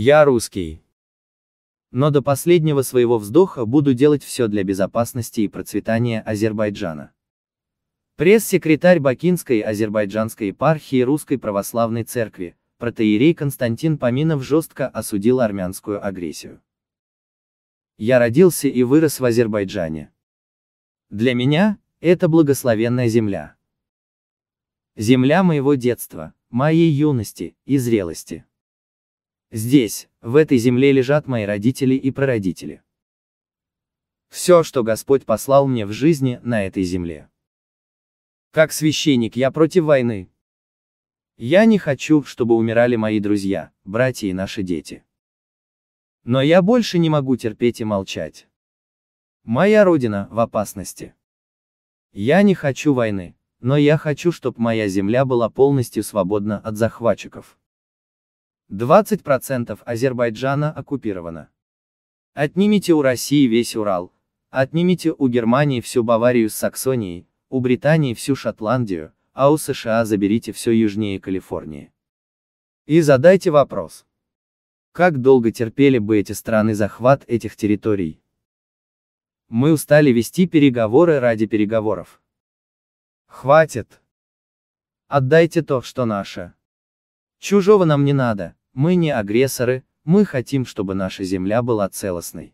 Я русский. Но до последнего своего вздоха буду делать все для безопасности и процветания Азербайджана. Пресс-секретарь Бакинской азербайджанской епархии Русской Православной Церкви, протеерей Константин Поминов жестко осудил армянскую агрессию. Я родился и вырос в Азербайджане. Для меня, это благословенная земля. Земля моего детства, моей юности и зрелости. Здесь, в этой земле лежат мои родители и прародители. Все, что Господь послал мне в жизни на этой земле. Как священник я против войны. Я не хочу, чтобы умирали мои друзья, братья и наши дети. Но я больше не могу терпеть и молчать. Моя родина в опасности. Я не хочу войны, но я хочу, чтобы моя земля была полностью свободна от захватчиков. 20% Азербайджана оккупировано. Отнимите у России весь Урал, отнимите у Германии всю Баварию с Саксонией, у Британии всю Шотландию, а у США заберите все южнее Калифорнии. И задайте вопрос. Как долго терпели бы эти страны захват этих территорий? Мы устали вести переговоры ради переговоров. Хватит. Отдайте то, что наше. Чужого нам не надо, мы не агрессоры, мы хотим, чтобы наша земля была целостной.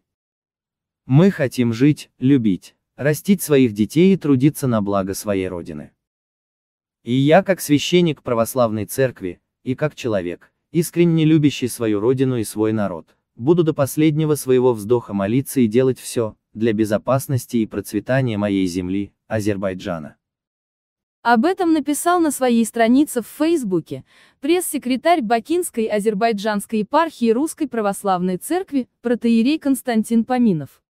Мы хотим жить, любить, растить своих детей и трудиться на благо своей Родины. И я как священник православной церкви, и как человек, искренне любящий свою Родину и свой народ, буду до последнего своего вздоха молиться и делать все, для безопасности и процветания моей земли, Азербайджана. Об этом написал на своей странице в Фейсбуке пресс-секретарь Бакинской азербайджанской епархии Русской Православной Церкви, протеерей Константин Поминов.